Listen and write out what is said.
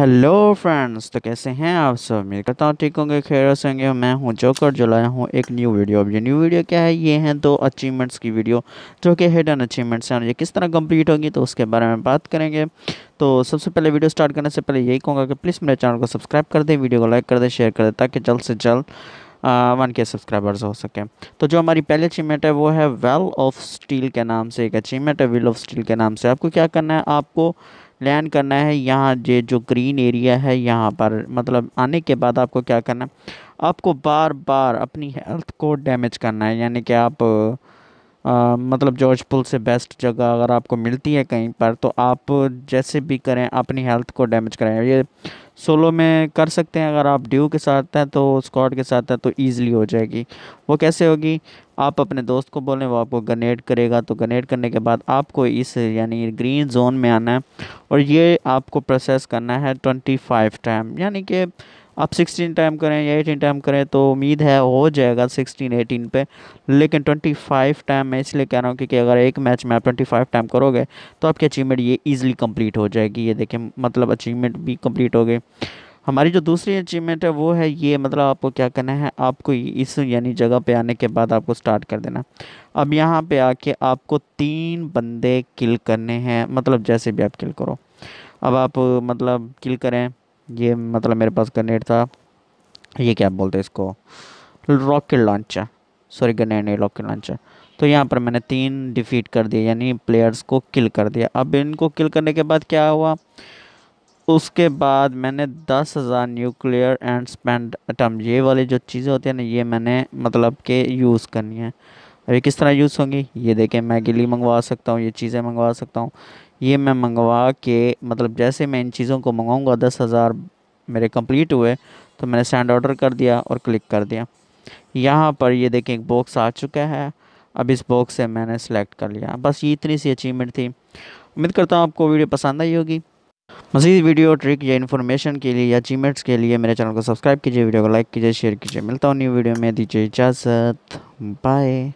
hello friends तो कैसे हैं आप सब उम्मीद करता हूँ ठीक होंगे खैर सेंगे मैं हूँ जोकर जो लाया हूँ एक न्यू वीडियो अब ये न्यू वीडियो क्या है ये हैं दो अचीवमेंट्स की वीडियो जो कि हिडन अचीवमेंट्स हैं और ये किस तरह कंप्लीट होगी तो उसके बारे में बात करेंगे तो सबसे पहले वीडियो स्टार्ट करने से पहले यही कहूँगा कि प्लीज़ मेरे चैनल को सब्सक्राइब कर दें वीडियो को लाइक कर दें शेयर कर दें ताकि जल्द से जल्द वन के सब्सक्राइबर्स हो सके तो जो हमारी पहली अचीवमेंट है वो है वेल ऑफ स्टील के नाम से एक अचीवमेंट है वेल ऑफ स्टील के नाम से आपको क्या करना है आपको लैंड करना है यहाँ जे जो ग्रीन एरिया है यहाँ पर मतलब आने के बाद आपको क्या करना है आपको बार बार अपनी हेल्थ को डैमेज करना है यानी कि आप आ, मतलब जॉर्ज पुल से बेस्ट जगह अगर आपको मिलती है कहीं पर तो आप जैसे भी करें अपनी हेल्थ को डैमेज करें ये सोलो में कर सकते हैं अगर आप ड्यू के साथ हैं तो स्कॉट के साथ हैं तो इजीली हो जाएगी वो कैसे होगी आप अपने दोस्त को बोलें वो आपको गनेट करेगा तो गनेट करने के बाद आपको इस यानी ग्रीन जोन में आना है और ये आपको प्रोसेस करना है ट्वेंटी फाइव टाइम यानी कि आप 16 टाइम करें या 18 टाइम करें तो उम्मीद है हो जाएगा 16 18 पे लेकिन 25 टाइम मैं इसलिए कह रहा हूँ क्योंकि अगर एक मैच में आप ट्वेंटी टाइम करोगे तो आपकी अचीवमेंट ये ईजिली कम्प्लीट हो जाएगी ये देखें मतलब अचीवमेंट भी कम्प्लीट हो गई हमारी जो दूसरी अचीवमेंट है वो है ये मतलब आपको क्या करना है आपको इस यानी जगह पे आने के बाद आपको स्टार्ट कर देना अब यहाँ पे आके आपको तीन बंदे किल करने हैं मतलब जैसे भी आप किल करो अब आप मतलब किल करें ये मतलब मेरे पास ग्रेनेड था ये क्या बोलते हैं इसको रॉकेट लॉन्चर सॉरी ग्रेनेड नहीं रॉकेट लॉन्चर तो यहाँ पर मैंने तीन डिफीट कर दिए यानी प्लेयर्स को किल कर दिया अब इनको किल करने के बाद क्या हुआ उसके बाद मैंने दस हज़ार न्यूक्लियर एंड स्पेंड एटम ये वाली जो चीज़ें होती हैं ना ये मैंने मतलब के यूज़ करनी है अब ये किस तरह यूज़ होंगी ये देखें मैं गिली मंगवा सकता हूँ ये चीज़ें मंगवा सकता हूँ ये मैं मंगवा के मतलब जैसे मैं इन चीज़ों को मंगाऊँगा दस हज़ार मेरे कंप्लीट हुए तो मैंने सेंड ऑर्डर कर दिया और क्लिक कर दिया यहाँ पर ये देखें एक बॉक्स आ चुका है अब इस बॉक्स से मैंने सेलेक्ट कर लिया बस ये इतनी सी अचीवमेंट थी उम्मीद करता हूँ आपको वीडियो पसंद आई होगी मजीद वीडियो ट्रिक या इन्फॉर्मेशन के लिए या अचीवमेंट्स के लिए मेरे चैनल को सब्सक्राइब कीजिए वीडियो को लाइक कीजिए शेयर कीजिए मिलता हूँ न्यू वीडियो में दीजिए इजाज़त बाय